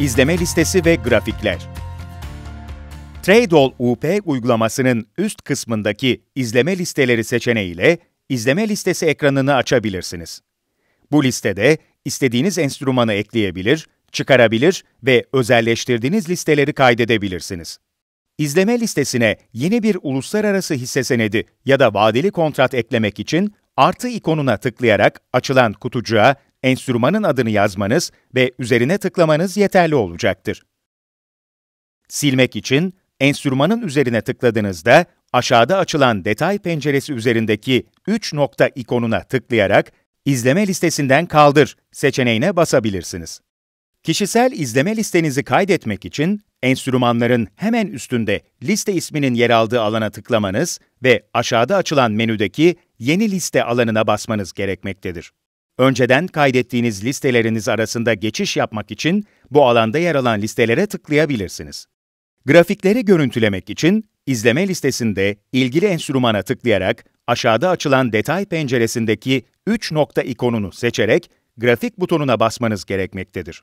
İzleme listesi ve grafikler. Tradeol UP uygulamasının üst kısmındaki izleme listeleri seçeneğiyle izleme listesi ekranını açabilirsiniz. Bu listede istediğiniz enstrümanı ekleyebilir, çıkarabilir ve özelleştirdiğiniz listeleri kaydedebilirsiniz. İzleme listesine yeni bir uluslararası hisse senedi ya da vadeli kontrat eklemek için artı ikonuna tıklayarak açılan kutucuğa enstrümanın adını yazmanız ve üzerine tıklamanız yeterli olacaktır. Silmek için enstrümanın üzerine tıkladığınızda aşağıda açılan detay penceresi üzerindeki 3 nokta ikonuna tıklayarak izleme listesinden kaldır seçeneğine basabilirsiniz. Kişisel izleme listenizi kaydetmek için enstrümanların hemen üstünde liste isminin yer aldığı alana tıklamanız ve aşağıda açılan menüdeki Yeni liste alanına basmanız gerekmektedir. Önceden kaydettiğiniz listeleriniz arasında geçiş yapmak için bu alanda yer alan listelere tıklayabilirsiniz. Grafikleri görüntülemek için izleme listesinde ilgili enstrümana tıklayarak aşağıda açılan detay penceresindeki 3 nokta ikonunu seçerek grafik butonuna basmanız gerekmektedir.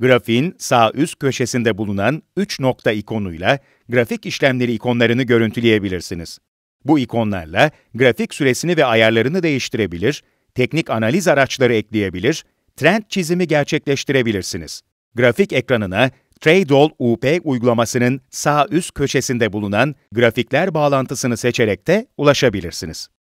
Grafiğin sağ üst köşesinde bulunan 3 nokta ikonuyla grafik işlemleri ikonlarını görüntüleyebilirsiniz. Bu ikonlarla grafik süresini ve ayarlarını değiştirebilir, teknik analiz araçları ekleyebilir, trend çizimi gerçekleştirebilirsiniz. Grafik ekranına Tradol UP uygulamasının sağ üst köşesinde bulunan grafikler bağlantısını seçerek de ulaşabilirsiniz.